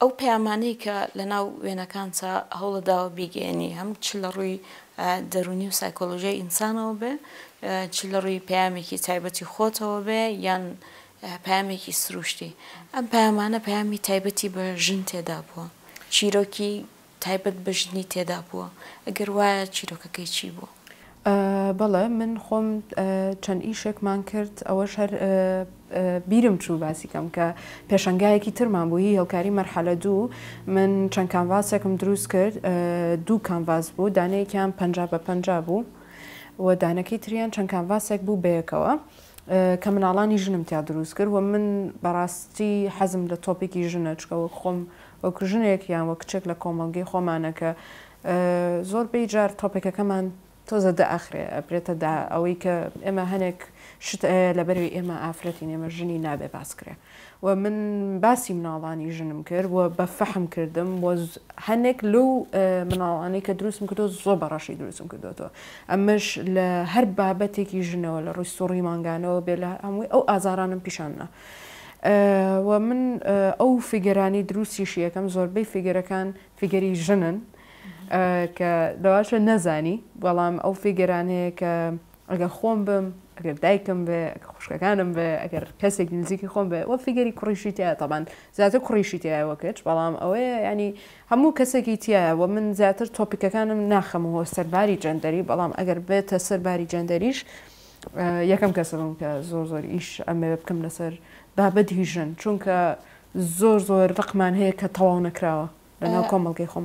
ئەو پەیامانەی کە لە ناو وێنەکان چا هەوڵەداوە بیگەێنی هەم چ لە ڕووی دەرونی و سایکۆلۆژیای ئینسانەوە بێ چ لە ڕووی پامێکی تایبەتی خۆتەوە بێ یان پامێکی سروشتی ئەم پامانە پامی تایبەتی بە ژن تێدا بووە چیرۆکی تایبەت بە ژنی تێدا بووە ئەگەر وایە چیرۆکەکەی چی بووە بەڵێ من خۆم چەند ئیشێکمان کرد ئەوەش هەر بیرم چوو باسیکەم کە پێشنگایەکی ترمان بووی هێڵکاری مەرحەلە دوو من چەند کانڤاسێکم دروست کرد دوو کانڤاز بوو دانەیەکیان پ بە پ بوو و دانەکەی تریان چەند کانڤاسێک بوو بەیەکەوە. کە مناڵانی ژنم تیا دروست کرد و من بەڕاستی حەزم لە تۆپێکی ژنە چکەوە خۆم وەکو ژنێک یان وە کچێک لە کۆمەلگەی خۆمانەکە زۆربەی جار تۆپێکەکەمان تۆزە دا ئاخرێ ئەبرێتە دا ئەوەی کە ئێمە هەنێک شت لەبەروی ئێمە ئافرەتی ئێمە ژنی نابێ باس کرێ و من باسی مناڵانی ژنم کرد و بە فەحم کردم بۆ هەنێک لەو مناڵانەی کە دروستم کردۆ زۆ بەڕەشی دروستم کردوەوە ئەمەش لە هەر بابەتێکی ژنەوە لە ڕووی سوڕی ماگانەوە بێ لە هەمووی ئەو ئازارانم پیشانە. و من ئەو فیگەرانی دروستیشی یەکەم زۆربەی فیگەرەکان فیگەری ژنن کە لەواشە نەزانی بەڵام ئەو فیگەرانەیە کە ئەگەر خۆم بم ئەگەر دایکم بێ خوشکەکانم بێ ئەگەر کەسێک نزیکی خۆم بێ وە فیگەری کوڕیشی تایە تامان زیاتر کوڕیشی تایەوە کەچ بەڵام ئەوەیە ینی هەموو کەسێکی تایەوە من زیاتر تۆپیکەکانم ناخەمەوە سەرباری جەندەری بەڵام ئەگەر بێتە سەرباری جەندەریش یەکەم کەسم کە زۆر زۆر ئیش ئەمێ بکەم لەسەر بابەت هیژن چونکە زۆر زۆر ڕقمان هەیە کە تەواو نەکراوە لەناو کۆمەڵگەی خۆم